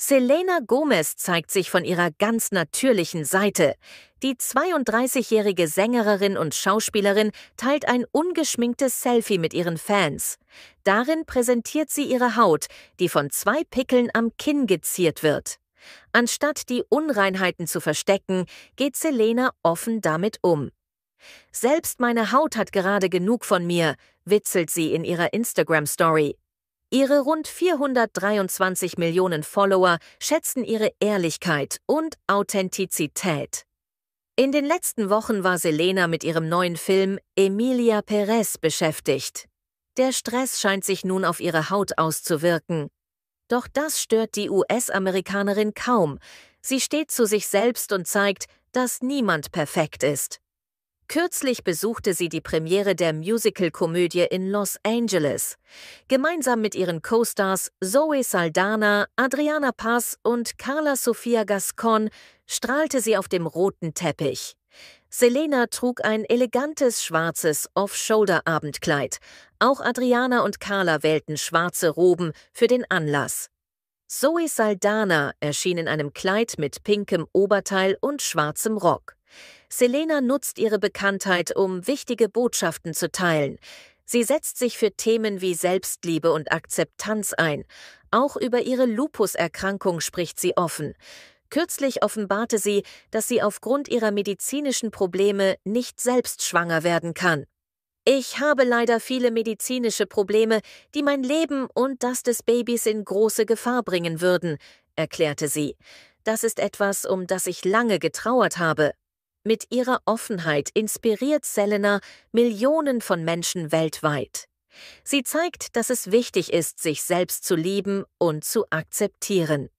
Selena Gomez zeigt sich von ihrer ganz natürlichen Seite. Die 32-jährige Sängerin und Schauspielerin teilt ein ungeschminktes Selfie mit ihren Fans. Darin präsentiert sie ihre Haut, die von zwei Pickeln am Kinn geziert wird. Anstatt die Unreinheiten zu verstecken, geht Selena offen damit um. Selbst meine Haut hat gerade genug von mir, witzelt sie in ihrer Instagram-Story. Ihre rund 423 Millionen Follower schätzen ihre Ehrlichkeit und Authentizität. In den letzten Wochen war Selena mit ihrem neuen Film Emilia Perez beschäftigt. Der Stress scheint sich nun auf ihre Haut auszuwirken. Doch das stört die US-Amerikanerin kaum. Sie steht zu sich selbst und zeigt, dass niemand perfekt ist. Kürzlich besuchte sie die Premiere der Musical-Komödie in Los Angeles, gemeinsam mit ihren Co-Stars Zoe Saldana, Adriana Pass und Carla Sofia Gascon strahlte sie auf dem roten Teppich. Selena trug ein elegantes schwarzes Off-Shoulder-Abendkleid. Auch Adriana und Carla wählten schwarze Roben für den Anlass. Zoe Saldana erschien in einem Kleid mit pinkem Oberteil und schwarzem Rock. Selena nutzt ihre Bekanntheit, um wichtige Botschaften zu teilen. Sie setzt sich für Themen wie Selbstliebe und Akzeptanz ein. Auch über ihre Lupuserkrankung spricht sie offen. Kürzlich offenbarte sie, dass sie aufgrund ihrer medizinischen Probleme nicht selbst schwanger werden kann. Ich habe leider viele medizinische Probleme, die mein Leben und das des Babys in große Gefahr bringen würden, erklärte sie. Das ist etwas, um das ich lange getrauert habe. Mit ihrer Offenheit inspiriert Selena Millionen von Menschen weltweit. Sie zeigt, dass es wichtig ist, sich selbst zu lieben und zu akzeptieren.